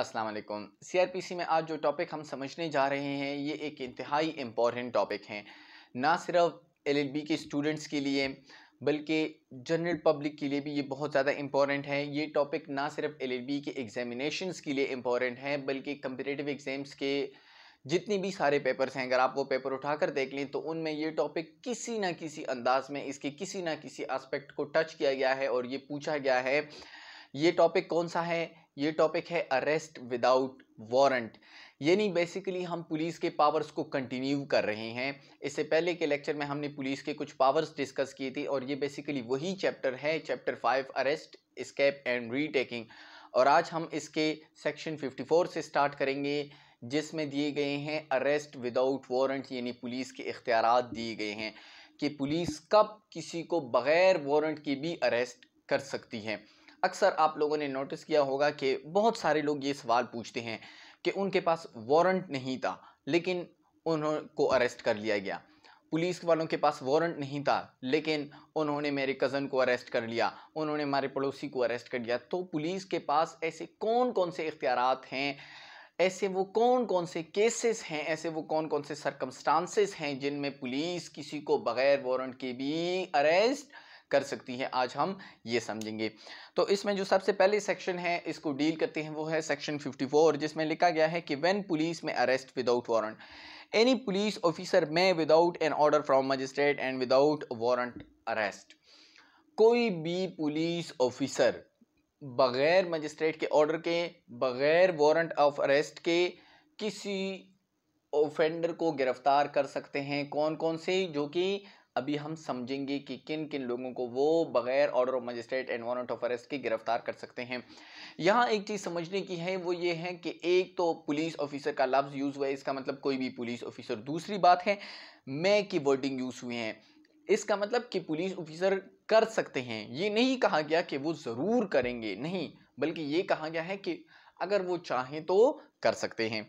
अस्सलाम वालेकुम सीआरपीसी में आज जो टॉपिक हम समझने जा रहे हैं ये एक इंतहाई इम्पॉर्टेंट टॉपिक हैं ना सिर्फ एलएलबी के स्टूडेंट्स के लिए बल्कि जनरल पब्लिक के लिए भी ये बहुत ज़्यादा इम्पॉर्टेंट है ये टॉपिक ना सिर्फ एलएलबी के एग्जामिनेशन के लिए इम्पॉर्टेंट है बल्कि कंपिटेटिव एग्ज़ाम्स के जितने भी सारे पेपर्स हैं अगर आप वो पेपर उठा कर देख लें तो उनमें ये टॉपिक किसी ना किसी अंदाज में इसके किसी ना किसी आस्पेक्ट को टच किया गया है और ये पूछा गया है ये टॉपिक कौन सा है ये टॉपिक है अरेस्ट विदाउट वारंट यानी बेसिकली हम पुलिस के पावर्स को कंटिन्यू कर रहे हैं इससे पहले के लेक्चर में हमने पुलिस के कुछ पावर्स डिस्कस किए थे और ये बेसिकली वही चैप्टर है chapter five arrest escape and retaking और आज हम इसके सेक्शन 54 से स्टार्ट करेंगे जिसमें दिए गए हैं अरेस्ट विदाउट वारंट यानी पुलिस के इख्तियार दिए गए हैं कि पुलिस कब किसी को बग़ैर वारंट के भी अरेस्ट कर सकती है अक्सर आप लोगों ने नोटिस किया होगा कि बहुत सारे लोग ये सवाल पूछते हैं कि उनके पास वारंट नहीं था लेकिन उनको अरेस्ट कर लिया गया पुलिस वालों के पास वारंट नहीं था लेकिन उन्होंने मेरे कज़न को अरेस्ट कर लिया उन्होंने हमारे पड़ोसी को अरेस्ट कर लिया तो पुलिस के पास ऐसे कौन कौन से इख्तियार हैं ऐसे वो कौन कौन से केसेस हैं ऐसे वो कौन कौन से सरकमस्टांसेस हैं जिनमें पुलिस किसी को बग़ैर वारंट के भी अरेस्ट कर सकती हैं आज हम ये समझेंगे तो इसमें जो सबसे पहले सेक्शन है इसको डील करते हैं वो है सेक्शन 54 जिसमें लिखा गया है कि when police may arrest without warrant any police officer may without an order from magistrate and without warrant arrest कोई भी पुलिस ऑफिसर बग़ैर मजिस्ट्रेट के ऑर्डर के बग़ैर वारंट ऑफ अरेस्ट के किसी ऑफेंडर को गिरफ़्तार कर सकते हैं कौन कौन से जो कि अभी हम समझेंगे कि किन किन लोगों को वो बगैर order of magistrate and warrant of arrest के गिरफ्तार कर सकते हैं यहाँ एक चीज़ समझने की है वो ये है कि एक तो पुलिस ऑफिसर का लफ्ज़ यूज़ हुआ है इसका मतलब कोई भी पुलिस ऑफिसर दूसरी बात है मैं की वर्डिंग यूज़ हुई है इसका मतलब कि पुलिस ऑफिसर कर सकते हैं ये नहीं कहा गया कि वो ज़रूर करेंगे नहीं बल्कि ये कहा गया है कि अगर वो चाहें तो कर सकते हैं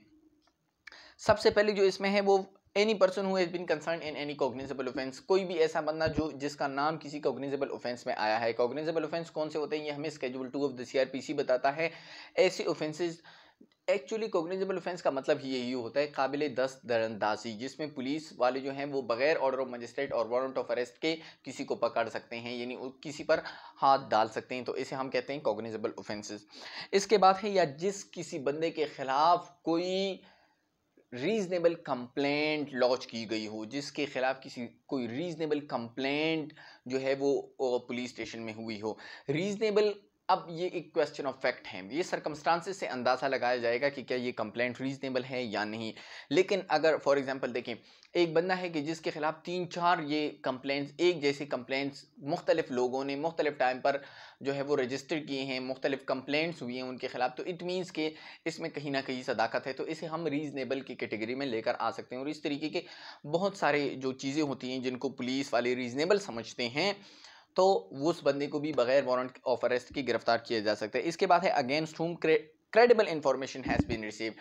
सबसे पहले जो इसमें है वो any person who been concerned in any cognizable offence कोई भी ऐसा बंदा जो जिसका नाम किसी कॉग्निजेबल ऑफेंस में आया है कॉग्निजेबल ऑफेंस कौन से होते हैं ये हमें schedule two of the CrPC बताता है ऐसे ऑफेंसेज एक्चुअली कॉग्निजेबल ऑफेंस का मतलब ही यही होता है काबिल दस्त दरअंदाजी जिसमें पुलिस वाले जो हैं वो बगैर ऑर्डर ऑफ मजिस्ट्रेट और वारंट ऑफ अरेस्ट के किसी को पकड़ सकते हैं यानी किसी पर हाथ डाल सकते हैं तो इसे हम कहते हैं कॉग्निजेबल ऑफेंसेस इसके बाद है या जिस किसी बंदे के ख़िलाफ़ कोई रीज़नेबल कंप्लेंट लॉन्च की गई हो जिसके ख़िलाफ़ किसी कोई रीज़नेबल कंप्लेंट जो है वो पुलिस स्टेशन में हुई हो रीज़नेबल अब ये एक क्वेश्चन ऑफ फैक्ट है ये सरकमस्टांसिस से अंदाज़ा लगाया जाएगा कि क्या ये कंप्लेंट रीजनेबल है या नहीं लेकिन अगर फॉर एग्जांपल देखें एक बंदा है कि जिसके ख़िलाफ़ तीन चार ये कंप्लेंट्स एक जैसी कंप्लेंट्स मुख्तलिफ लोगों ने मुख्तलिफ टाइम पर जो है वो रजिस्टर किए हैं मुख्तलिफ कंप्लेंट्स हुई हैं उनके ख़िलाफ़ तो इट मीन्स के इसमें कहीं ना कहीं सदाकत है तो इसे हम रीज़नेबल की कैटेगरी में लेकर आ सकते हैं और इस तरीके के बहुत सारे जो चीज़ें होती हैं जिनको पुलिस वाले रीज़नेबल समझते हैं तो उस बंदे को भी बगैर वारंट ऑफ अरेस्ट की गिरफ्तार किया जा सकता है इसके बाद है against whom credible information has been received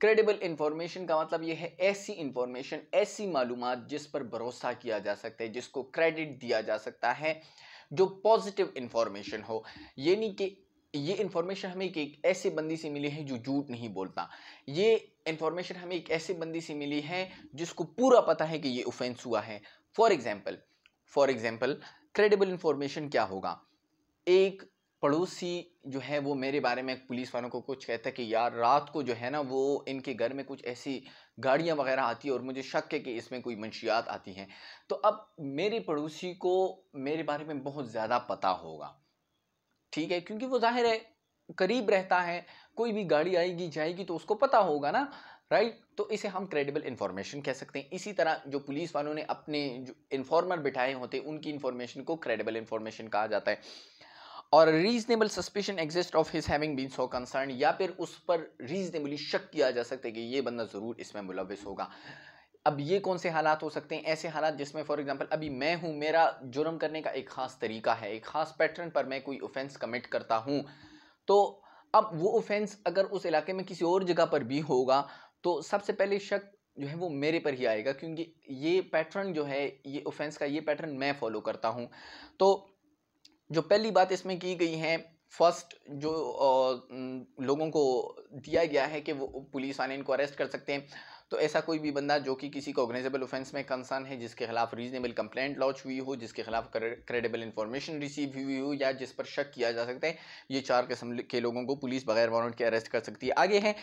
credible information का मतलब ये है ऐसी इंफॉर्मेशन ऐसी मालूम जिस पर भरोसा किया जा सकता है जिसको क्रेडिट दिया जा सकता है जो पॉजिटिव इन्फॉर्मेशन हो यानी कि ये इंफॉर्मेशन हमें एक ऐसे बंदी से मिली है जो झूठ नहीं बोलता ये इंफॉर्मेशन हमें एक ऐसे बंदी से मिली है जिसको पूरा पता है कि ये ऑफेंस हुआ है for example for example credible information क्या होगा एक पड़ोसी जो है वो मेरे बारे में पुलिस वालों को कुछ कहता है कि यार रात को जो है ना वो इनके घर में कुछ ऐसी गाड़ियाँ वगैरह आती है और मुझे शक है कि इसमें कोई मंशियात आती हैं तो अब मेरे पड़ोसी को मेरे बारे में बहुत ज़्यादा पता होगा ठीक है क्योंकि वो जाहिर है करीब रहता है कोई भी गाड़ी आएगी जाएगी तो उसको पता होगा ना राइट तो इसे हम क्रेडिबल इन्फॉर्मेशन कह सकते हैं इसी तरह जो पुलिस वालों ने अपने जो इन्फॉर्मर बिठाए होते हैं उनकी इन्फॉर्मेशन को क्रेडिबल इन्फॉर्मेशन कहा जाता है और reasonable suspicion exist of his having been so concerned या फिर उस पर रीजनेबली शक किया जा सकता है कि ये बंदा ज़रूर इसमें मुलविस होगा अब ये कौन से हालात हो सकते हैं ऐसे हालात जिसमें फॉर एग्जांपल अभी मैं हूँ मेरा जुर्म करने का एक ख़ास तरीका है एक ख़ास पैटर्न पर मैं कोई ऑफेंस कमिट करता हूँ तो अब वो ऑफेंस अगर उस इलाके में किसी और जगह पर भी होगा तो सबसे पहले शक जो है वो मेरे पर ही आएगा क्योंकि ये पैटर्न जो है ये ऑफेंस का ये पैटर्न मैं फॉलो करता हूँ तो जो पहली बात इसमें की गई है फर्स्ट जो लोगों को दिया गया है कि वो पुलिस वाले इनको अरेस्ट कर सकते हैं तो ऐसा कोई भी बंदा जो कि किसी ऑर्गेनाइजेबल ऑफेंस में कंसर्न है जिसके खिलाफ रीजनेबल कंप्लेंट लॉन्च हुई हो जिसके खिलाफ क्रेडिबल इन्फॉर्मेशन रिसीव हुई हो या जिस पर शक किया जा सकता है ये चार किस्म के लोगों को पुलिस बगैर वारंट के अरेस्ट कर सकती है आगे है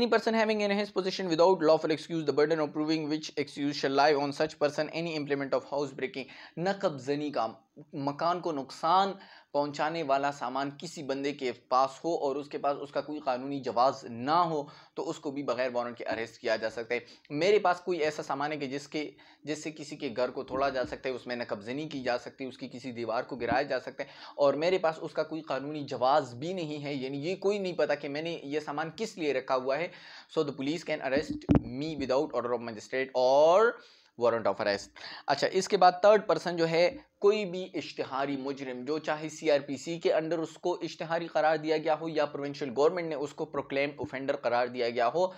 any person having in his possession without lawful excuse the burden of proving which excuse shall lie on such person any implement of house breaking न जनी का मकान को नुकसान पहुंचाने वाला सामान किसी बंदे के पास हो और उसके पास उसका कोई कानूनी जवाज़ ना हो तो उसको भी बगैर वारंट के अरेस्ट किया जा सकता है मेरे पास कोई ऐसा सामान है कि जिसके जिससे किसी के घर को तोड़ा जा सकता है उसमें न कब्जनी की जा सकती उसकी किसी दीवार को गिराया जा सकता है और मेरे पास उसका कोई कानूनी जवाब भी नहीं है यानी ये कोई नहीं पता कि मैंने ये सामान किस लिए रखा हुआ है so the police can arrest me without order of magistrate और वारंट ऑफ अरेस्ट अच्छा इसके बाद थर्ड पर्सन जो है कोई भी इश्तहारी मुजरिम जो चाहे सीआरपीसी के अंडर उसको इश्तहारी करार दिया गया हो या प्रोविंशियल गवर्नमेंट ने उसको प्रोक्लेम ऑफेंडर करार दिया गया हो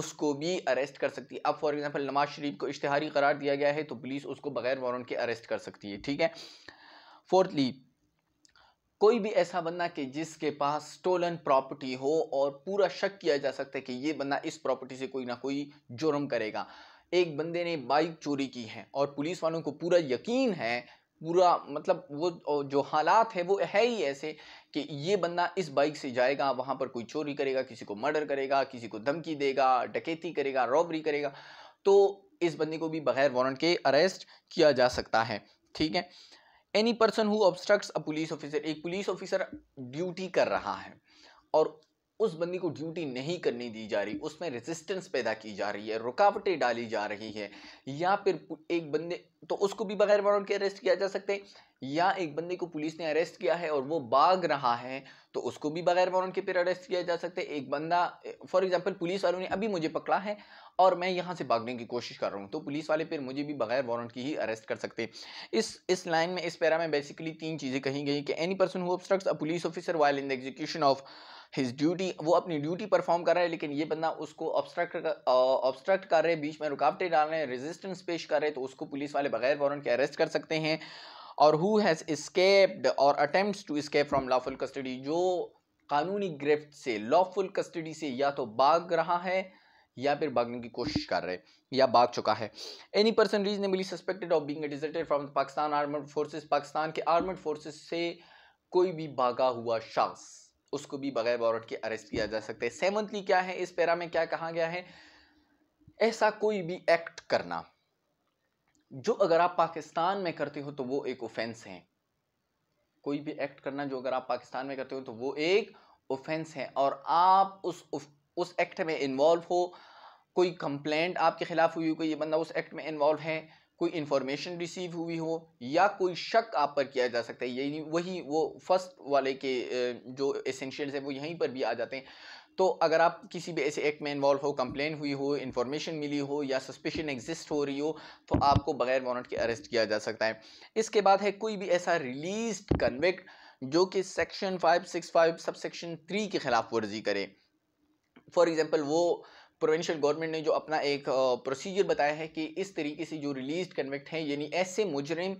उसको भी अरेस्ट कर सकती है अब फॉर एग्जाम्पल नवाज शरीफ को इश्तहारी करार दिया गया है तो पुलिस उसको बगैर वारंट के अरेस्ट कर सकती है ठीक है फोर्थली कोई भी ऐसा बंदा कि जिसके पास स्टोलन प्रॉपर्टी हो और पूरा शक किया जा सकता है कि ये बंदा इस प्रॉपर्टी से कोई ना कोई जुर्म करेगा एक बंदे ने बाइक चोरी की है और पुलिस वालों को पूरा यकीन है पूरा मतलब वो जो हालात है वो है ही ऐसे कि ये बंदा इस बाइक से जाएगा वहाँ पर कोई चोरी करेगा किसी को मर्डर करेगा किसी को धमकी देगा डकैती करेगा रॉबरी करेगा तो इस बंदे को भी बगैर वारंट के अरेस्ट किया जा सकता है ठीक है any person who obstructs a police officer एक पुलिस ऑफिसर ड्यूटी कर रहा है और उस बंदी को ड्यूटी नहीं करनी दी जा रही उसमें रेजिस्टेंस पैदा की जा रही है रुकावटें डाली जा रही है या फिर एक बंदे तो उसको भी बगैर वारंट के अरेस्ट किया जा सकते हैं या एक बंदे को पुलिस ने अरेस्ट किया है और वो भाग रहा है तो उसको भी बगैर वारंट के फिर अरेस्ट किया जा सकते हैं एक बंदा फॉर एग्जाम्पल पुलिस वालों ने अभी मुझे पकड़ा है और मैं यहाँ से भागने की कोशिश कर रहा हूँ तो पुलिस वाले फिर मुझे भी बगैर वारंट की ही अरेस्ट कर सकते इस इस लाइन में इस पैरा में बेसिकली तीन चीज़ें कही गई कि any person who obstructs a police officer while in the execution of his duty वो अपनी ड्यूटी परफॉर्म कर रहा है लेकिन ये बंदा उसको ऑब्स्ट्रक्ट ऑब्स्ट्रक्ट कर रहे हैं बीच में रुकावटें डाल रहे हैं रेजिस्टेंस पेश कर रहे तो उसको पुलिस वाले बगैर वारंट के अरेस्ट कर सकते हैं और who has escaped or attempt to escape from lawful custody जो कानूनी गिरफ्त से लॉफुल कस्टडी से या तो भाग रहा है या फिर भागने की कोशिश कर रहे या भाग चुका है any person reasonably suspected of being deserted from Pakistan armed forces Pakistan के आर्मड फोर्सेस से कोई भी भागा हुआ शख्स उसको भी बगैर वारंट के अरेस्ट किया जा सकता है सेवंथली क्या है इस पैरा में क्या कहा गया है ऐसा कोई भी एक्ट करना जो अगर आप पाकिस्तान में करते हो तो वो एक ऑफेंस है कोई भी एक्ट करना जो अगर आप पाकिस्तान में करते हो तो वो एक ऑफेंस है और आप उस उस एक्ट में इन्वॉल्व हो कोई कंप्लेंट आपके खिलाफ हुई कोई ये बंदा उस एक्ट में इन्वॉल्व है कोई इन्फॉर्मेशन रिसीव हुई हो या कोई शक आप पर किया जा सकता है यही वही वो फर्स्ट वाले के जो एसेंशियल्स हैं वो यहीं पर भी आ जाते हैं तो अगर आप किसी भी ऐसे एक्ट में इन्वॉल्व हो कंप्लेन हुई हो इन्फॉर्मेशन मिली हो या सस्पेशन एग्जिस्ट हो रही हो तो आपको बगैर वारंट के अरेस्ट किया जा सकता है इसके बाद है कोई भी ऐसा रिलीज कन्विक्ट जो कि section five six sub section three के ख़िलाफ़ वर्जी करे फॉर एग्ज़ाम्पल वो प्रोविंशियल गवर्नमेंट ने जो अपना एक प्रोसीजर बताया है कि इस तरीके से जो रिलीज कन्विक्ट हैं यानी ऐसे मुजरिम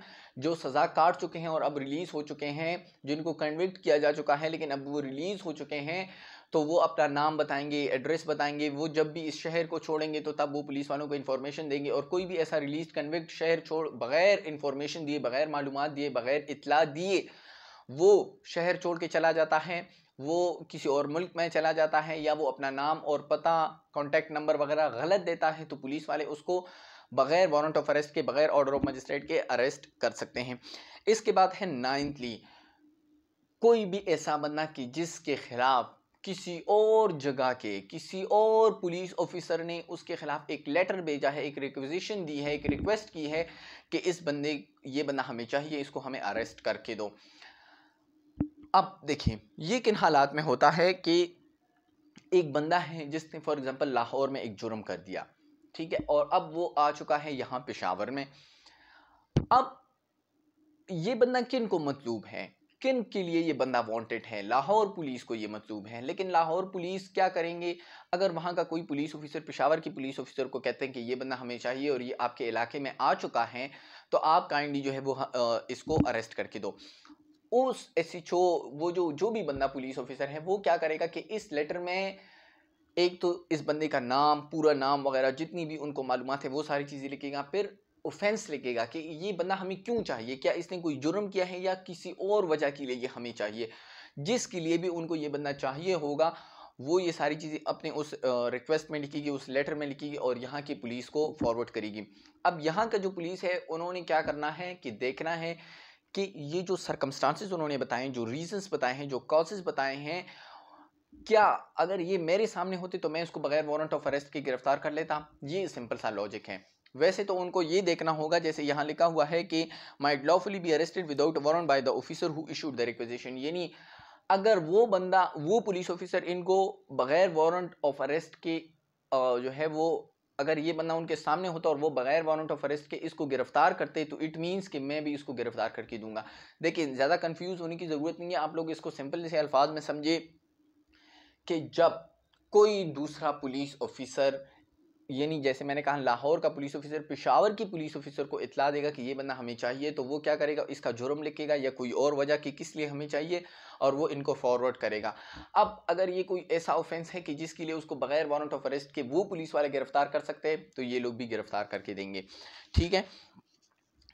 जो सज़ा काट चुके हैं और अब रिलीज़ हो चुके हैं जिनको कन्विक्ट किया जा चुका है लेकिन अब वो रिलीज़ हो चुके हैं तो वो अपना नाम बताएंगे एड्रेस बताएंगे वो जब भी इस शहर को छोड़ेंगे तो तब वो पुलिस वालों को इन्फॉर्मेशन देंगे और कोई भी ऐसा रिलीज कन्विक्ट शहर छोड़ बगैर इन्फॉर्मेशन दिए बगैर मालूम दिए बगैर इतला दिए वो शहर छोड़ के चला जाता है वो किसी और मुल्क में चला जाता है या वो अपना नाम और पता कॉन्टैक्ट नंबर वगैरह गलत देता है तो पुलिस वाले उसको बगैर वारंट ऑफ अरेस्ट के बगैर ऑर्डर ऑफ मजिस्ट्रेट के अरेस्ट कर सकते हैं इसके बाद है नाइन्थली कोई भी ऐसा बंदा कि जिसके खिलाफ किसी और जगह के किसी और पुलिस ऑफिसर ने उसके खिलाफ एक लेटर भेजा है एक रिक्वेजिशन दी है एक रिक्वेस्ट की है कि इस बंदे ये बंदा हमें चाहिए इसको हमें अरेस्ट करके दो अब देखिए ये किन हालात में होता है कि एक बंदा है जिसने फॉर एग्ज़ाम्पल लाहौर में एक जुर्म कर दिया ठीक है और अब वो आ चुका है यहाँ पेशावर में अब ये बंदा किन को मतलूब है किन के लिए ये बंदा वांटेड है लाहौर पुलिस को ये मतलूब है लेकिन लाहौर पुलिस क्या करेंगे अगर वहाँ का कोई पुलिस ऑफिसर पेशावर की पुलिस ऑफिसर को कहते हैं कि ये बंदा हमें चाहिए और ये आपके इलाके में आ चुका है तो आप काइंडली जो है वो इसको अरेस्ट करके दो उस एस एच ओ वो जो जो भी बंदा पुलिस ऑफिसर है वो क्या करेगा कि इस लेटर में एक तो इस बंदे का नाम पूरा नाम वगैरह जितनी भी उनको मालूम है वो सारी चीज़ें लिखेगा फिर ऑफेंस लिखेगा कि ये बंदा हमें क्यों चाहिए क्या इसने कोई जुर्म किया है या किसी और वजह के लिए ये हमें चाहिए जिसके लिए भी उनको ये बंदा चाहिए होगा वो ये सारी चीज़ें अपने उस रिक्वेस्ट में लिखेगी उस लेटर में लिखेगी और यहाँ की पुलिस को फॉरवर्ड करेगी अब यहाँ का जो पुलिस है उन्होंने क्या करना है कि देखना है कि ये जो सरकमस्टांसिस उन्होंने बताए हैं जो रीजंस बताए हैं जो कॉजेज़ बताए हैं क्या अगर ये मेरे सामने होते तो मैं उसको बगैर वारंट ऑफ अरेस्ट के गिरफ्तार कर लेता ये सिंपल सा लॉजिक है वैसे तो उनको ये देखना होगा जैसे यहाँ लिखा हुआ है कि might lawfully be arrested without warrant by the officer who issued the requisition यानी अगर वो बंदा वो पुलिस ऑफिसर इनको बगैर वारंट ऑफ अरेस्ट के जो है वो अगर ये बंदा उनके सामने होता और वो बगैर वारंट ऑफ अरेस्ट के इसको गिरफ्तार करते तो इट मीन्स कि मैं भी इसको गिरफ्तार करके दूंगा देखिए ज़्यादा कन्फ्यूज़ होने की ज़रूरत नहीं है आप लोग इसको सिंपल से अल्फाज में समझे कि जब कोई दूसरा पुलिस ऑफिसर ये नहीं जैसे मैंने कहा लाहौर का पुलिस ऑफिसर पिशावर की पुलिस ऑफिसर को इतला देगा कि ये बंदा हमें चाहिए तो वो क्या करेगा इसका जुर्म लिखेगा या कोई और वजह कि किस लिए हमें चाहिए और वो इनको फॉरवर्ड करेगा अब अगर ये कोई ऐसा ऑफेंस है कि जिसके लिए उसको बगैर वारंट ऑफ अरेस्ट के वो पुलिस वाले गिरफ्तार कर सकते हैं तो ये लोग भी गिरफ्तार करके देंगे ठीक है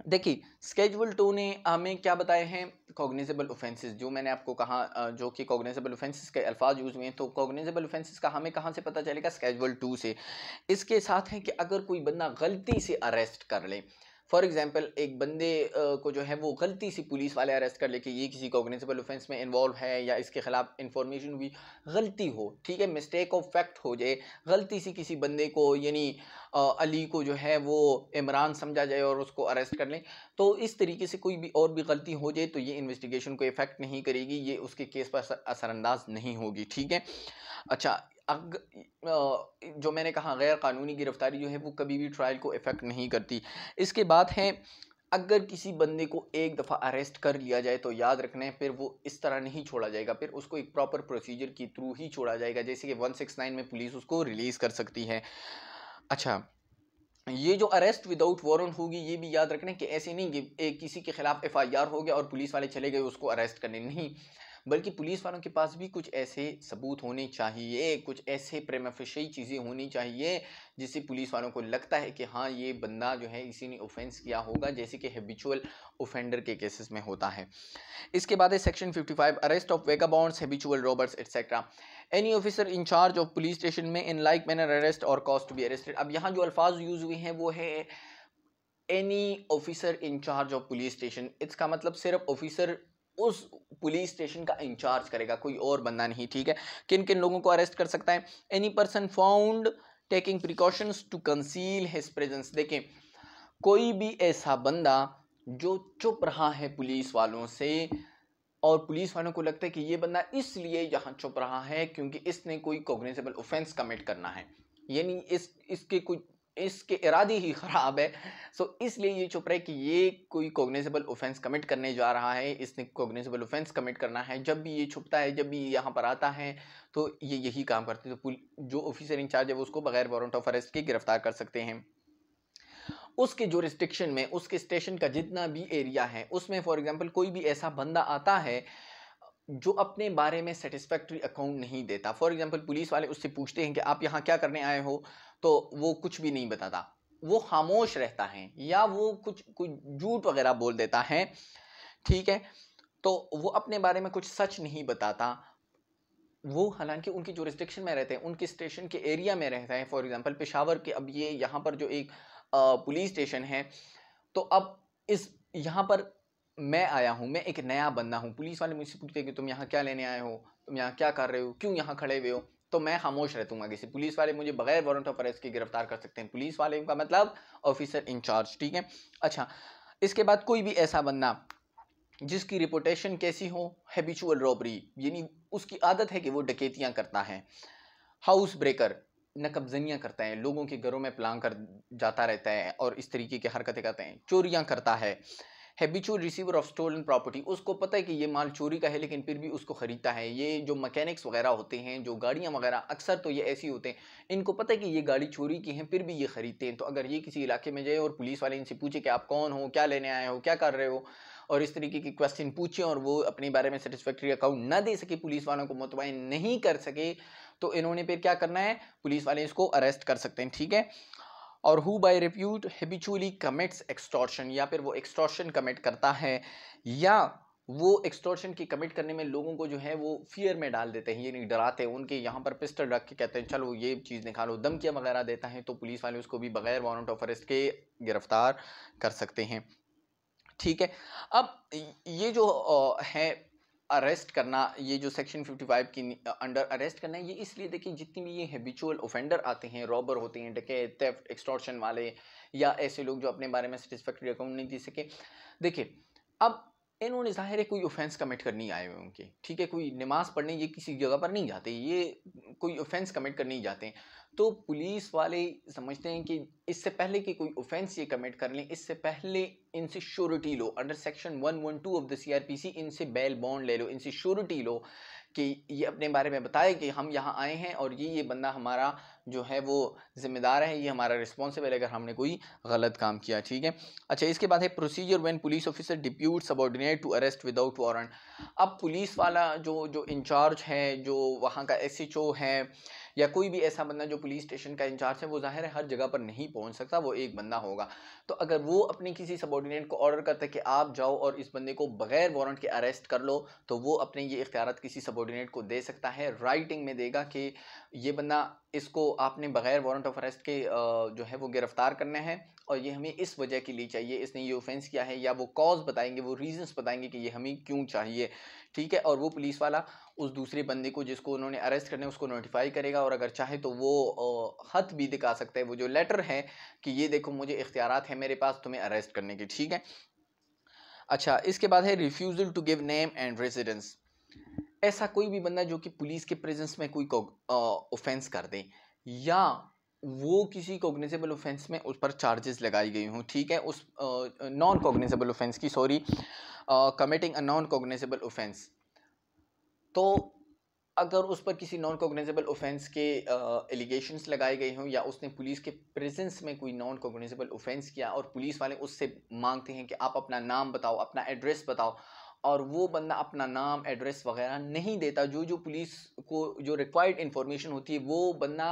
देखिए स्केजूल टू ने हमें क्या बताए हैं कॉग्निजेबल ऑफेंसेस जो मैंने आपको कहा जो कि कॉग्निजेबल ऑफेंसेस के अल्फाज यूज़ हुए हैं तो कॉग्निजेबल ऑफेंसेस का हमें कहाँ से पता चलेगा स्केजूल टू से इसके साथ है कि अगर कोई बंदा गलती से अरेस्ट कर ले फॉर एग्जाम्पल एक बंदे को जो है वो गलती से पुलिस वाले अरेस्ट कर ले कि ये किसी कॉग्निजेबल ऑफेंस में इन्वॉल्व है या इसके खिलाफ इंफॉर्मेशन हुई गलती हो ठीक है मिस्टेक ऑफ फैक्ट हो जाए गलती से किसी बंदे को यानी अली को जो है वो इमरान समझा जाए और उसको अरेस्ट कर लें तो इस तरीके से कोई भी और भी गलती हो जाए तो ये इन्वेस्टिगेशन को इफ़ेक्ट नहीं करेगी ये उसके केस पर असरानंदाज नहीं होगी ठीक है अच्छा अग जो मैंने कहा गैर कानूनी गिरफ्तारी जो है वो कभी भी ट्रायल को इफ़ेक्ट नहीं करती इसके बाद है अगर किसी बंदे को एक दफ़ा अरेस्ट कर लिया जाए तो याद रखना है फिर वो इस तरह नहीं छोड़ा जाएगा फिर उसको एक प्रॉपर प्रोसीजर के थ्रू ही छोड़ा जाएगा जैसे कि 169 में पुलिस उसको रिलीज़ कर सकती है अच्छा ये जो अरेस्ट विदाउट वारंट होगी ये भी याद रखना कि ऐसे नहीं कि किसी के खिलाफ एफ आई आर हो गया और पुलिस वाले चले गए उसको अरेस्ट करने नहीं बल्कि पुलिस वालों के पास भी कुछ ऐसे सबूत होने चाहिए कुछ ऐसे प्रेमाफिशई चीज़ें होनी चाहिए जिससे पुलिस वालों को लगता है कि हाँ ये बंदा जो है इसी ने ऑफेंस किया होगा जैसे कि हैबिचुअल ऑफेंडर के केसेस में होता है इसके बाद है section 55 arrest of vagabonds habitual robbers etcetera any officer in charge of police station may in like manner arrest or cause be arrested अब यहाँ जो अल्फाज यूज़ हुए हैं वो है any officer in charge of police station इसका मतलब सिर्फ ऑफिसर उस पुलिस स्टेशन का इंचार्ज करेगा कोई और बंदा नहीं ठीक है किन किन लोगों को अरेस्ट कर सकता है any person found taking precautions to conceal his presence देखें कोई भी ऐसा बंदा जो चुप रहा है पुलिस वालों से और पुलिस वालों को लगता है कि ये बंदा इसलिए यहाँ चुप रहा है क्योंकि इसने कोई कॉग्निजेबल ऑफेंस कमिट करना है यानी इस इसके कोई इसके इरादे ही ख़राब है सो इसलिए ये चुप रहा है कि ये कोई कॉग्निजेबल ऑफेंस कमिट करने जा रहा है इसने कोग्नेजेबल ऑफेंस कमिट करना है जब भी ये छुपता है जब भी ये यहाँ पर आता है तो ये यही काम करते हैं तो जो ऑफिसर इंचार्ज है वो उसको बगैर वारंट ऑफ अरेस्ट के गिरफ्तार कर सकते हैं उसके जो रिस्ट्रिक्शन में उसके स्टेशन का जितना भी एरिया है उसमें फॉर एग्ज़ाम्पल कोई भी ऐसा बंदा आता है जो अपने बारे में सेटिस्फैक्ट्री अकाउंट नहीं देता फॉर एग्जाम्पल पुलिस वाले उससे पूछते हैं कि आप यहाँ क्या करने आए हो तो वो कुछ भी नहीं बताता वो खामोश रहता है या वो कुछ कुछ झूठ वगैरह बोल देता है ठीक है तो वो अपने बारे में कुछ सच नहीं बताता वो हालांकि उनकी जो रिस्ट्रिक्शन में रहते हैं उनके स्टेशन के एरिया में रहता है फॉर एग्ज़ाम्पल पेशावर के अब ये यहाँ पर जो एक पुलिस स्टेशन है तो अब इस यहाँ पर मैं आया हूँ मैं एक नया बंदा हूँ पुलिस वाले मुझसे पूछते हैं कि तुम यहाँ क्या लेने आए हो तुम यहाँ क्या कर रहे हो क्यों यहाँ खड़े हुए हो तो मैं खामोश रहूँगा किसी पुलिस वाले मुझे बगैर वारंट ऑफ अरेस्ट के गिरफ्तार कर सकते हैं पुलिस वाले का मतलब ऑफिसर इंचार्ज ठीक है अच्छा इसके बाद कोई भी ऐसा बंदा जिसकी रिपोटेशन कैसी हो हैबिचुअल रॉबरी यानी उसकी आदत है कि वो डकैतियाँ करता है हाउस ब्रेकर नकबजनियाँ करता है लोगों के घरों में प्लान कर जाता रहता है और इस तरीके की हरकतें करते हैं चोरियाँ करता है habitual receiver of stolen property उसको पता है कि ये माल चोरी का है लेकिन फिर भी उसको ख़रीदता है ये जो मकैनिक्स वगैरह होते हैं जो गाड़ियाँ वगैरह अक्सर तो ये ऐसी होते हैं इनको पता है कि ये गाड़ी चोरी की है फिर भी ये ख़रीदते हैं तो अगर ये किसी इलाके में जाए और पुलिस वाले इनसे पूछे कि आप कौन हो क्या लेने आए हो क्या कर रहे हो और इस तरीके की क्वेश्चन पूछें और वो अपने बारे में सेटिस्फैक्ट्री अकाउंट ना दे सके पुलिस वालों को मुतमिन नहीं कर सके तो इन्होंने फिर क्या करना है पुलिस वाले इसको अरेस्ट कर सकते हैं ठीक है और who by repute habitually commits extortion या फिर वो एक्सटॉर्शन कमिट करता है या वो एक्सटॉर्शन की कमिट करने में लोगों को जो है वो फियर में डाल देते हैं यानी डराते हैं उनके यहाँ पर पिस्टल रख के कहते हैं चलो ये चीज़ निकालो धमकियाँ वगैरह देता है तो पुलिस वाले उसको भी बगैर वारंट ऑफ अरेस्ट के गिरफ्तार कर सकते हैं ठीक है अब ये जो है अरेस्ट करना ये जो सेक्शन 55 की अंडर अरेस्ट करना है ये इसलिए देखिए जितनी भी ये हैबिचुअल ऑफेंडर आते हैं रॉबर होते हैं डके थेफ्ट एक्सटॉर्शन वाले या ऐसे लोग जो अपने बारे में सेटिस्फैक्ट्री अकाउंट नहीं दे सके देखिए अब इन्होंने ज़ाहिर है कोई ऑफेंस कमिट करनी आए हुए उनके ठीक है कोई नमाज़ पढ़ने ये किसी जगह पर नहीं जाते ये कोई ऑफेंस कमिट करने जाते हैं तो पुलिस वाले समझते हैं कि इससे पहले कि कोई ऑफेंस ये कमिट कर लें इससे पहले इनसे श्योरिटी लो under section 112 of the CrPC इनसे बेल बॉन्ड ले लो इनसे श्योरिटी लो कि ये अपने बारे में बताए कि हम यहाँ आए हैं और ये ये बंदा हमारा जो है वो जिम्मेदार है ये हमारा रिस्पॉन्सिबल है अगर हमने कोई गलत काम किया ठीक है अच्छा इसके बाद है procedure when police officer deputes subordinate to arrest without warrant अब पुलिस वाला जो जो इंचार्ज है जो वहाँ का एस है या कोई भी ऐसा बंदा जो पुलिस स्टेशन का इंचार्ज है वो जाहिर है हर जगह पर नहीं पहुंच सकता वो एक बंदा होगा तो अगर वो अपने किसी सबॉर्डिनेट को ऑर्डर करता है कि आप जाओ और इस बंदे को बगैर वारंट के अरेस्ट कर लो तो वो अपने ये इख्तियार किसी सबॉर्डिनेट को दे सकता है राइटिंग में देगा कि ये बंदा इसको आपने बगैर वारंट ऑफ अरेस्ट के जो है वो गिरफ्तार करना है और ये हमें इस वजह के लिए चाहिए इसने ये ऑफेंस किया है या वो कॉज बताएंगे वो रीज़न्स बताएंगे कि ये हमें क्यों चाहिए ठीक है और वो पुलिस वाला उस दूसरे बंदे को जिसको उन्होंने अरेस्ट करने उसको नोटिफाई करेगा और अगर चाहे तो वो हथ भी दिखा सकता है वो जो लेटर है कि ये देखो मुझे इख्तियार है मेरे पास तुम्हें अरेस्ट करने के ठीक है अच्छा इसके बाद है refusal to give name and residence ऐसा कोई भी बंदा जो कि पुलिस के प्रेजेंस में कोई ऑफेंस कर दे या वो किसी कोग्निजेबल ऑफेंस में उस पर चार्जेस लगाई गई हूँ ठीक है उस नॉन कोग्निजेबल ऑफेंस की sorry committing a non cognizable offence तो अगर उस पर किसी नॉन कोगनाइजेबल ऑफेंस के एलिगेशन लगाए गए हों या उसने पुलिस के प्रेजेंस में कोई नॉन कोगनाइजेबल ऑफेंस किया और पुलिस वाले उससे मांगते हैं कि आप अपना नाम बताओ अपना एड्रेस बताओ और वो बंदा अपना नाम एड्रेस वगैरह नहीं देता जो जो पुलिस को जो रिक्वायर्ड इन्फॉर्मेशन होती है वो बंदा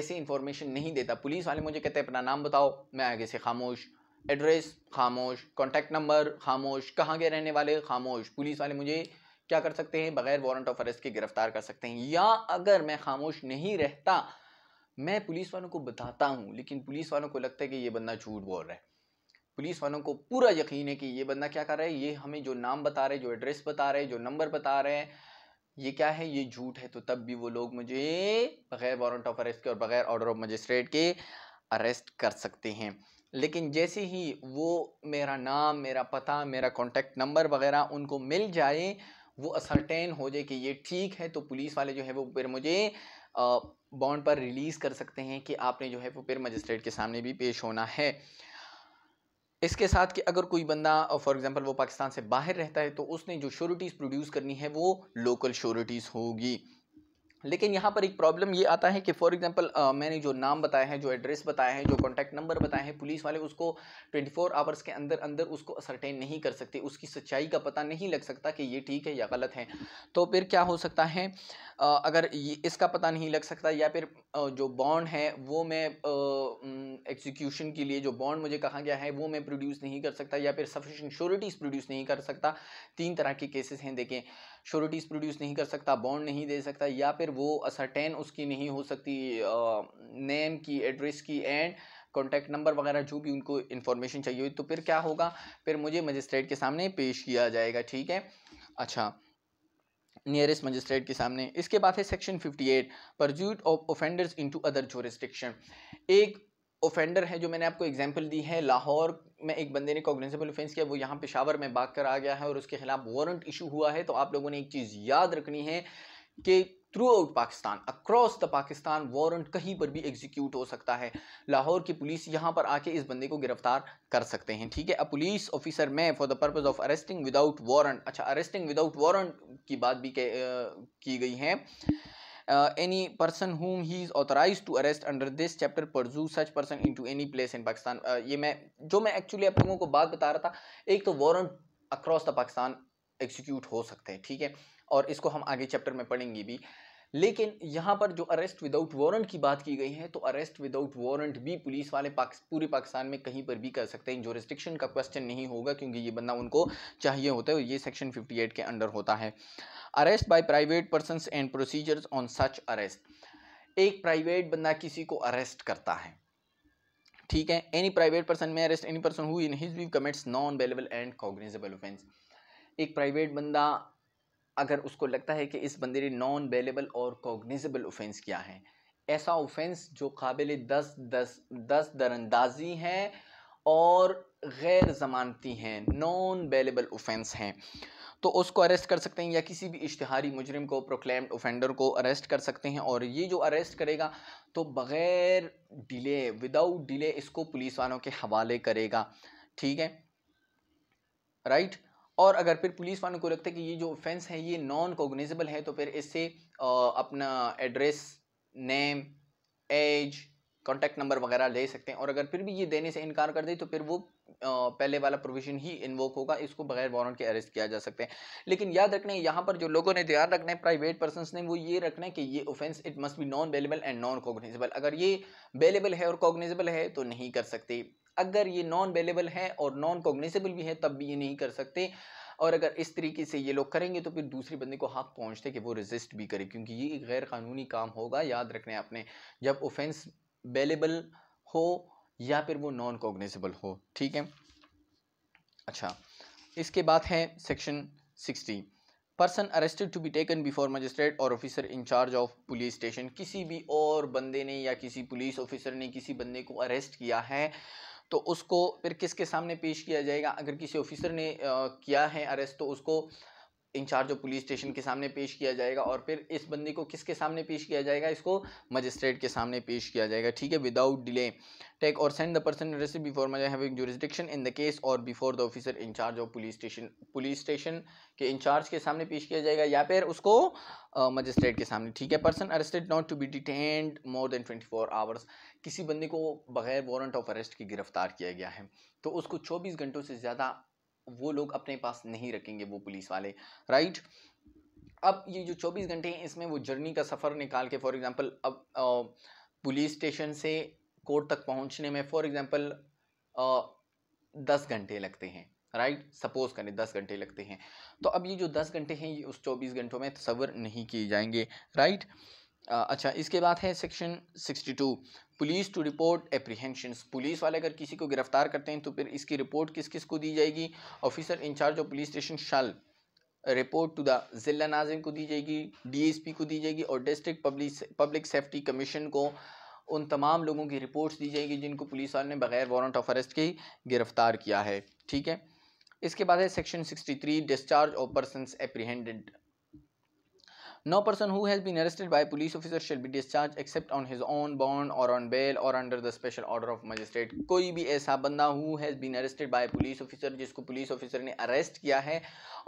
ऐसी इन्फॉर्मेशन नहीं देता पुलिस वाले मुझे कहते हैं अपना नाम बताओ मैं आगे से खामोश एड्रेस खामोश कॉन्टैक्ट नंबर खामोश कहाँ के रहने वाले खामोश पुलिस वाले मुझे क्या कर सकते हैं बगैर वारंट ऑफ अरेस्ट के गिरफ्तार कर सकते हैं या अगर मैं खामोश नहीं रहता मैं पुलिस वालों को बताता हूँ लेकिन पुलिस वालों को लगता है कि ये बंदा झूठ बोल रहा है पुलिस वालों को पूरा यकीन है कि ये बंदा क्या कर रहा है ये हमें जो नाम बता रहे जो एड्रेस बता रहे जो नंबर बता रहे हैं ये क्या है ये झूठ है तो तब भी वो लोग मुझे बगैर वारंट ऑफ अरेस्ट के और बगैर ऑर्डर ऑफ मजिस्ट्रेट के अरेस्ट कर सकते हैं लेकिन जैसे ही वो मेरा नाम मेरा पता मेरा कॉन्टेक्ट नंबर वगैरह उनको मिल जाए वो असरटेन हो जाए कि ये ठीक है तो पुलिस वाले जो है वो फिर मुझे बॉन्ड पर रिलीज़ कर सकते हैं कि आपने जो है वो फिर मजिस्ट्रेट के सामने भी पेश होना है इसके साथ कि अगर कोई बंदा फॉर एग्ज़ाम्पल वो पाकिस्तान से बाहर रहता है तो उसने जो श्योरिटीज़ प्रोड्यूस करनी है वो लोकल श्योरिटीज़ होगी लेकिन यहाँ पर एक प्रॉब्लम ये आता है कि फॉर एग्जांपल मैंने जो नाम बताया है जो एड्रेस बताया है जो कॉन्टैक्ट नंबर बताया है पुलिस वाले उसको 24 फोर आवर्स के अंदर अंदर उसको असरटेन नहीं कर सकते उसकी सच्चाई का पता नहीं लग सकता कि ये ठीक है या गलत है तो फिर क्या हो सकता है आ, अगर ये इसका पता नहीं लग सकता या फिर जो बॉन्ड है वो मैं एग्जीक्यूशन के लिए जो बॉन्ड मुझे कहा गया है वो मैं प्रोड्यूस नहीं कर सकता या फिर सफिशेंट श्योरिटीज़ प्रोड्यूस नहीं कर सकता तीन तरह के केसेस हैं देखें श्योरिटीज़ प्रोड्यूस नहीं कर सकता बॉन्ड नहीं दे सकता या फिर वो असरटेन उसकी नहीं हो सकती नेम की एड्रेस की एंड कॉन्टैक्ट नंबर वगैरह जो भी उनको इन्फॉर्मेशन चाहिए हुई तो फिर क्या होगा फिर मुझे मजिस्ट्रेट के सामने पेश किया जाएगा ठीक है अच्छा नियरेस्ट मजिस्ट्रेट के सामने इसके बाद है section 58 pursuit of offenders into other jurisdiction एक ऑफेंडर हैं जो मैंने आपको एग्जांपल दी है लाहौर में एक बंदे ने कॉग्निजेबल ऑफेंस किया वो यहाँ पेशावर में बाग कर आ गया है और उसके खिलाफ वारंट इशू हुआ है तो आप लोगों ने एक चीज़ याद रखनी है कि throughout Pakistan across the Pakistan warrant कहीं पर भी एग्जीक्यूट हो सकता है लाहौर की पुलिस यहाँ पर आके इस बंदे को गिरफ्तार कर सकते हैं ठीक है a police officer may for the purpose of arresting without warrant अच्छा अरेस्टिंग विदाउट वारंट की बात भी के, आ, की गई है uh, any person whom he is authorized to arrest under this chapter pursue such person into any place in Pakistan uh, ये मैं जो मैं एक्चुअली आप लोगों को बात बता रहा था एक तो warrant across the Pakistan execute हो सकते हैं ठीक है और इसको हम आगे चैप्टर में पढ़ेंगे भी लेकिन यहाँ पर जो अरेस्ट विदाउट वारंट की बात की गई है तो अरेस्ट विदाउट वारंट भी पुलिस वाले पाकिस, पूरे पाकिस्तान में कहीं पर भी कर सकते हैं जो रिस्ट्रिक्शन का क्वेश्चन नहीं होगा क्योंकि ये बंदा उनको चाहिए होता है और ये सेक्शन 58 के अंडर होता है arrest by private person and procedures on such arrest एक प्राइवेट बंदा किसी को अरेस्ट करता है ठीक है any private person may arrest any person who in his view commits non bailable and cognizable offence एक प्राइवेट बंदा अगर उसको लगता है कि इस बंदे ने नॉन बेलेबल और कोगनिजेबल ऑफेंस किया है ऐसा ऑफेंस जो काबिल दस दस दस दरअंदाजी हैं और गैर ज़मानती हैं नॉन बेलेबल ऑफेंस हैं तो उसको अरेस्ट कर सकते हैं या किसी भी इश्तहारी मुजरिम को प्रोक्लेम्ड ऑफेंडर को अरेस्ट कर सकते हैं और ये जो अरेस्ट करेगा तो बग़ैर डिले विदाउट डिले इसको पुलिस वालों के हवाले करेगा ठीक है राइट और अगर फिर पुलिस वालों को लगता है कि ये जो ऑफेंस है ये नॉन कोगनीजेबल है तो फिर इससे अपना address name age contact number वगैरह ले सकते हैं और अगर फिर भी ये देने से इनकार कर दे तो फिर वो पहले वाला प्रोविजन ही इन्वोक होगा इसको बगैर वारंट के अरेस्ट किया जा सकते हैं लेकिन याद रखना है यहाँ पर जो लोगों ने ध्यान रखना है प्राइवेट पर्सन ने वो ये रखना है कि ये offence it must be non bailable and non cognizable अगर ये वेलेबल है और कोगनीजेबल है तो नहीं कर सकते अगर ये नॉन वेलेबल है और नॉन कॉग्निसेबल भी है तब भी ये नहीं कर सकते और अगर इस तरीके से ये लोग करेंगे तो फिर दूसरे बंदे को हक पहुँचते कि वो रजिस्ट भी करे क्योंकि ये एक गैर कानूनी काम होगा याद रखना आपने जब ऑफेंस वेलेबल हो या फिर वो नॉन कॉग्निसेबल हो ठीक है अच्छा इसके बाद है section sixty person arrested to be taken before magistrate or officer in charge of police station किसी भी और बंदे ने या किसी पुलिस ऑफिसर ने किसी बंदे को अरेस्ट किया है तो उसको फिर किसके सामने पेश किया जाएगा अगर किसी ऑफिसर ने किया है अरेस्ट तो उसको इंचार्ज ऑफ पुलिस स्टेशन के सामने पेश किया जाएगा और फिर इस बंदी को किसके सामने पेश किया जाएगा इसको मजिस्ट्रेट के सामने पेश किया जाएगा ठीक है without delay take or send the person arrested before मजा having jurisdiction in the case or before the officer in charge of police station police station के इंचार्ज के सामने पेश किया जाएगा या फिर उसको मजिस्ट्रेट के सामने ठीक है person arrested not to be detained more than twenty four hours किसी बंदी को बगैर वारंट ऑफ अरेस्ट की गिरफ्तार किया गया है तो उसको चौबीस घंटों से ज़्यादा वो लोग अपने पास नहीं रखेंगे वो पुलिस वाले राइट अब ये जो 24 घंटे हैं इसमें वो जर्नी का सफ़र निकाल के फॉर एग्ज़ाम्पल अब पुलिस स्टेशन से कोर्ट तक पहुंचने में फॉर एग्ज़ाम्पल दस घंटे लगते हैं राइट सपोज करें दस घंटे लगते हैं तो अब ये जो दस घंटे हैं ये उस चौबीस घंटों में तस्वर नहीं किए जाएंगे राइट right? अच्छा इसके बाद है section sixty two police to report apprehensions police वाले अगर किसी को गिरफ्तार करते हैं तो फिर इसकी रिपोर्ट किस किस को दी जाएगी officer in charge of police station shall report to the जिला नाजिम को दी जाएगी डीएसपी को दी जाएगी और district public public safety commission को उन तमाम लोगों की रिपोर्ट्स दी जाएगी जिनको पुलिस वाले ने बगैर वारंट ऑफ अरेस्ट के गिरफ्तार किया है ठीक है इसके बाद है section 63 discharge of persons apprehended No person who has been arrested by a police officer shall be discharged except on his own bond or on bail or under the special order of magistrate. कोई भी ऐसा बंदा who has been arrested by a police officer जिसको police officer ने arrest किया है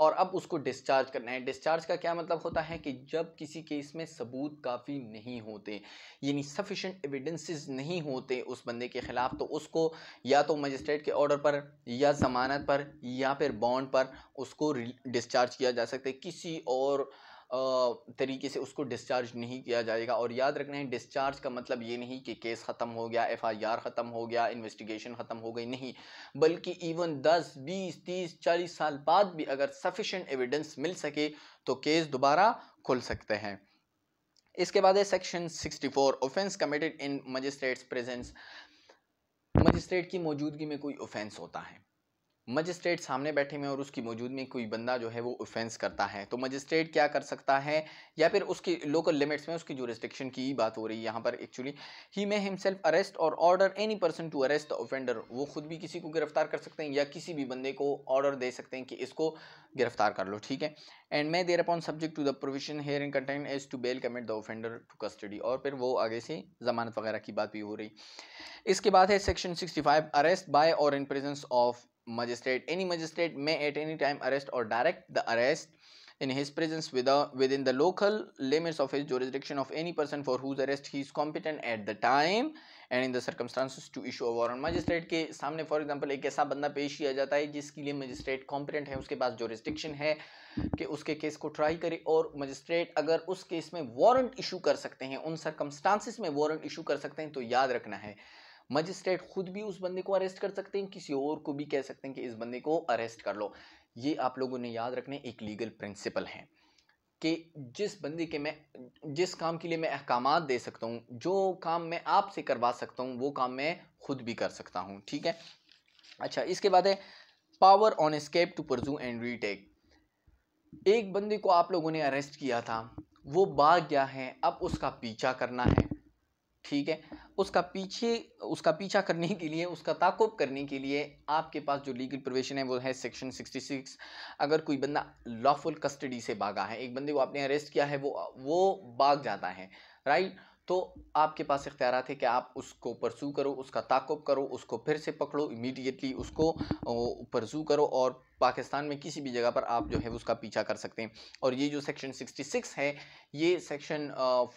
और अब उसको डिस्चार्ज करना है डिस्चार्ज का क्या मतलब होता है कि जब किसी केस में सबूत काफ़ी नहीं होते यानी सफिशेंट एविडेंसेस नहीं होते उस बंदे के ख़िलाफ़ तो उसको या तो मजिस्ट्रेट के ऑर्डर पर या ज़मानत पर या फिर बॉन्ड पर उसको डिस्चार्ज किया जा सकता है किसी और तरीके से उसको डिस्चार्ज नहीं किया जाएगा और याद रखना है डिस्चार्ज का मतलब ये नहीं कि केस ख़त्म हो गया एफआईआर ख़त्म हो गया इन्वेस्टिगेशन ख़त्म हो गई नहीं बल्कि इवन 10, 20, 30, 40 साल बाद भी अगर सफिशेंट एविडेंस मिल सके तो केस दोबारा खुल सकते हैं इसके बाद है section four offence committed in magistrate's presence magistrate की मौजूदगी में कोई ऑफेंस होता है मजिस्ट्रेट सामने बैठे में और उसकी मौजूद में कोई बंदा जो है वो ऑफेंस करता है तो मजिस्ट्रेट क्या कर सकता है या फिर उसकी लोकल लिमिट्स में उसकी जो रिस्ट्रिक्शन की बात हो रही है यहाँ पर actually he may himself arrest or order any person to arrest the offender वो खुद भी किसी को गिरफ्तार कर सकते हैं या किसी भी बंदे को ऑर्डर दे सकते हैं कि इसको गिरफ्तार कर लो ठीक है and may thereupon subject to the provision herein contained as to bail commit the offender to custody और फिर वो आगे से जमानत वगैरह की बात भी हो रही इसके बाद है section sixty five arrest by or in presence of magistrate any magistrate may at any time arrest or direct the arrest in his presence within the local limits of his jurisdiction of any person for whose arrest he is competent at the time and in the circumstances to issue warrant magistrate के सामने for example एक ऐसा बंदा पेश किया जाता है जिसके लिए मजिस्ट्रेट कॉम्पिटेंट है उसके पास जोरिस्टिक्शन है कि उसके केस को ट्राई करे और मजिस्ट्रेट अगर उस केस में वारंट इशू कर सकते हैं उन सर्कमस्टांसिस में वारंट इशू कर सकते हैं तो याद रखना है मजिस्ट्रेट खुद भी उस बंदे को अरेस्ट कर सकते हैं किसी और को भी कह सकते हैं कि इस बंदे को अरेस्ट कर लो ये आप लोगों ने याद रखने एक लीगल प्रिंसिपल है कि जिस बंदे के मैं जिस काम के लिए मैं अहकाम दे सकता हूँ जो काम मैं आपसे करवा सकता हूँ वो काम मैं खुद भी कर सकता हूँ ठीक है अच्छा इसके बाद है power on escape to pursue and retake एक बंदे को आप लोगों ने अरेस्ट किया था वो भाग गया है अब उसका पीछा करना है ठीक है उसका पीछे उसका पीछा करने के लिए उसका ताकुब करने के लिए आपके पास जो लीगल प्रोविजन है वो है सेक्शन 66 अगर कोई बंदा लॉफुल कस्टडी से भागा है एक बंदे को आपने अरेस्ट किया है वो वो भाग जाता है राइट तो आपके पास इख्तियार है कि आप उसको परसू करो उसका ताकुब करो उसको फिर से पकड़ो इमीडिएटली उसको परसू करो और पाकिस्तान में किसी भी जगह पर आप जो है उसका पीछा कर सकते हैं और ये जो सेक्शन 66 है ये सेक्शन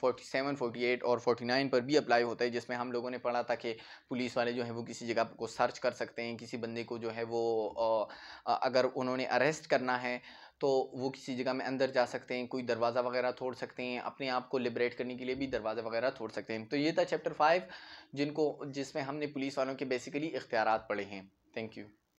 47, 48 और 49 पर भी अप्लाई होता है जिसमें हम लोगों ने पढ़ा था कि पुलिस वाले जो है वो किसी जगह को सर्च कर सकते हैं किसी बंदे को जो है वो अगर उन्होंने अरेस्ट करना है तो वो किसी जगह में अंदर जा सकते हैं कोई दरवाज़ा वगैरह तोड़ सकते हैं अपने आप को लिबरेट करने के लिए भी दरवाज़ा वगैरह तोड़ सकते हैं तो ये था चैप्टर फाइव जिनको जिसमें हमने पुलिस वालों के बेसिकली इख्तियार पढ़े हैं थैंक यू